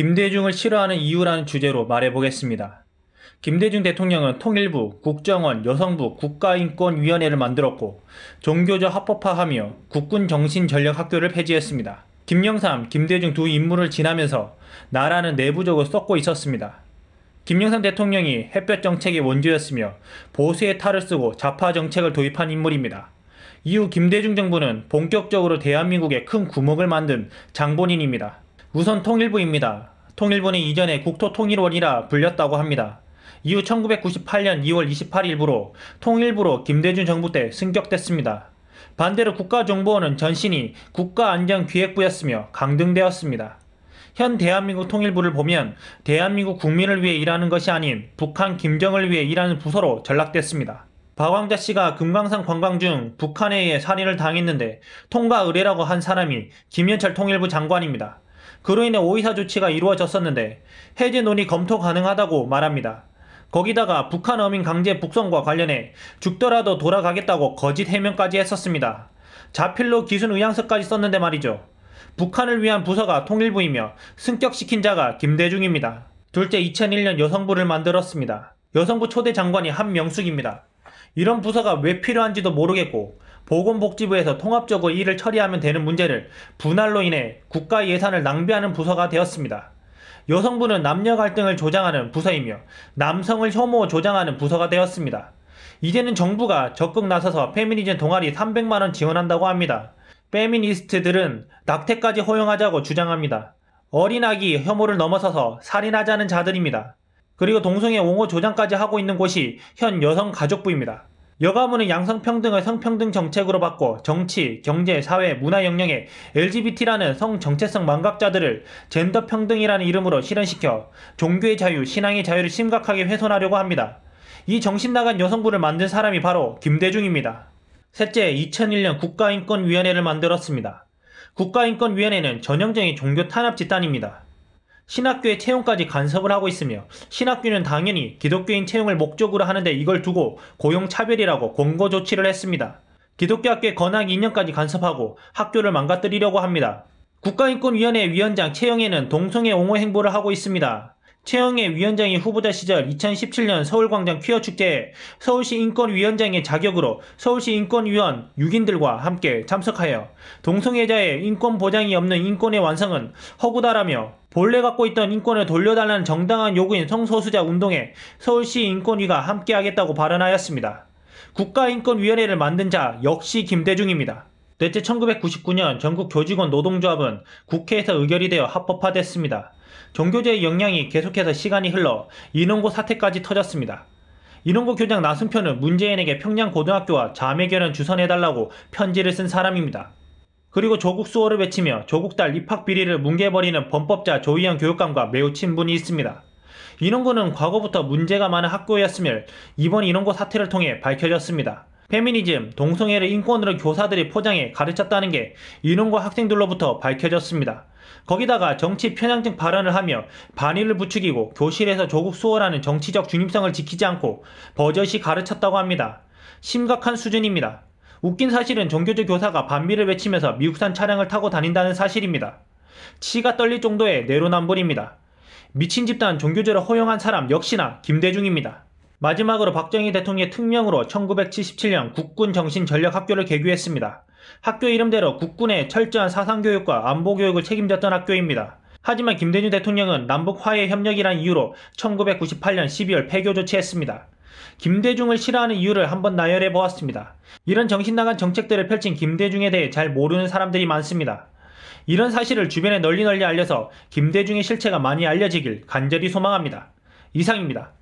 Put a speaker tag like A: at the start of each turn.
A: 김대중을 싫어하는 이유라는 주제로 말해보겠습니다. 김대중 대통령은 통일부, 국정원, 여성부, 국가인권위원회를 만들었고 종교적 합법화하며 국군정신전략학교를 폐지했습니다. 김영삼, 김대중 두 인물을 지나면서 나라는 내부적으로 썩고 있었습니다. 김영삼 대통령이 햇볕 정책의 원조였으며 보수의 탈을 쓰고 좌파 정책을 도입한 인물입니다. 이후 김대중 정부는 본격적으로 대한민국에 큰 구멍을 만든 장본인입니다. 우선 통일부입니다. 통일부는 이전에 국토통일원이라 불렸다고 합니다. 이후 1998년 2월 28일부로 통일부로 김대중 정부 때 승격됐습니다. 반대로 국가정보원은 전신이 국가안전기획부였으며 강등되었습니다. 현 대한민국 통일부를 보면 대한민국 국민을 위해 일하는 것이 아닌 북한 김정을 위해 일하는 부서로 전락됐습니다. 박왕자 씨가 금강산 관광 중 북한에 의해 살인을 당했는데 통과 의뢰라고 한 사람이 김현철 통일부 장관입니다. 그로 인해 오이사 조치가 이루어졌었는데 해제 논의 검토 가능하다고 말합니다. 거기다가 북한 어민 강제 북송과 관련해 죽더라도 돌아가겠다고 거짓 해명까지 했었습니다. 자필로 기순 의향서까지 썼는데 말이죠. 북한을 위한 부서가 통일부이며 승격시킨 자가 김대중입니다. 둘째 2001년 여성부를 만들었습니다. 여성부 초대 장관이 한명숙입니다. 이런 부서가 왜 필요한지도 모르겠고 보건복지부에서 통합적으로 이를 처리하면 되는 문제를 분할로 인해 국가 예산을 낭비하는 부서가 되었습니다. 여성부는 남녀 갈등을 조장하는 부서이며 남성을 혐오 조장하는 부서가 되었습니다. 이제는 정부가 적극 나서서 페미니즘 동아리 300만원 지원한다고 합니다. 페미니스트들은 낙태까지 허용하자고 주장합니다. 어린 아기 혐오를 넘어서서 살인하자는 자들입니다. 그리고 동성애 옹호 조장까지 하고 있는 곳이 현 여성가족부입니다. 여가문은 양성평등을 성평등 정책으로 바꿔 정치, 경제, 사회, 문화 영역에 LGBT라는 성 정체성 망각자들을 젠더평등이라는 이름으로 실현시켜 종교의 자유, 신앙의 자유를 심각하게 훼손하려고 합니다. 이 정신나간 여성부를 만든 사람이 바로 김대중입니다. 셋째, 2001년 국가인권위원회를 만들었습니다. 국가인권위원회는 전형적인 종교 탄압 집단입니다. 신학교의 채용까지 간섭을 하고 있으며 신학교는 당연히 기독교인 채용을 목적으로 하는데 이걸 두고 고용차별이라고 권고 조치를 했습니다. 기독교 학교의 건학 2년까지 간섭하고 학교를 망가뜨리려고 합니다. 국가인권위원회 위원장 채영에는 동성애 옹호 행보를 하고 있습니다. 최영애 위원장이 후보자 시절 2017년 서울광장 퀴어 축제에 서울시 인권위원장의 자격으로 서울시 인권위원 6인들과 함께 참석하여 동성애자의 인권 보장이 없는 인권의 완성은 허구다라며 본래 갖고 있던 인권을 돌려달라는 정당한 요구인 성소수자 운동에 서울시 인권위가 함께하겠다고 발언하였습니다. 국가인권위원회를 만든 자 역시 김대중입니다. 대체 1999년 전국교직원 노동조합은 국회에서 의결이 되어 합법화됐습니다. 종교제의 영향이 계속해서 시간이 흘러 인원고 사태까지 터졌습니다. 인원고 교장 나승표는 문재인에게 평양고등학교와 자매결연 주선해달라고 편지를 쓴 사람입니다. 그리고 조국 수호를 외치며 조국 딸 입학 비리를 뭉개버리는 범법자 조희연 교육감과 매우 친분이 있습니다. 인원고는 과거부터 문제가 많은 학교였으며 이번 인원고 사태를 통해 밝혀졌습니다. 페미니즘, 동성애를 인권으로 교사들이 포장해 가르쳤다는 게 인원과 학생들로부터 밝혀졌습니다. 거기다가 정치 편향적 발언을 하며 반의를 부추기고 교실에서 조국 수호라는 정치적 중립성을 지키지 않고 버젓이 가르쳤다고 합니다. 심각한 수준입니다. 웃긴 사실은 종교적 교사가 반미를 외치면서 미국산 차량을 타고 다닌다는 사실입니다. 치가 떨릴 정도의 내로남불입니다. 미친 집단 종교제를 허용한 사람 역시나 김대중입니다. 마지막으로 박정희 대통령의 특명으로 1977년 국군 정신전략학교를 개교했습니다. 학교 이름대로 국군의 철저한 사상교육과 안보교육을 책임졌던 학교입니다. 하지만 김대중 대통령은 남북 화해 협력이란 이유로 1998년 12월 폐교 조치했습니다. 김대중을 싫어하는 이유를 한번 나열해 보았습니다. 이런 정신나간 정책들을 펼친 김대중에 대해 잘 모르는 사람들이 많습니다. 이런 사실을 주변에 널리 널리 알려서 김대중의 실체가 많이 알려지길 간절히 소망합니다. 이상입니다.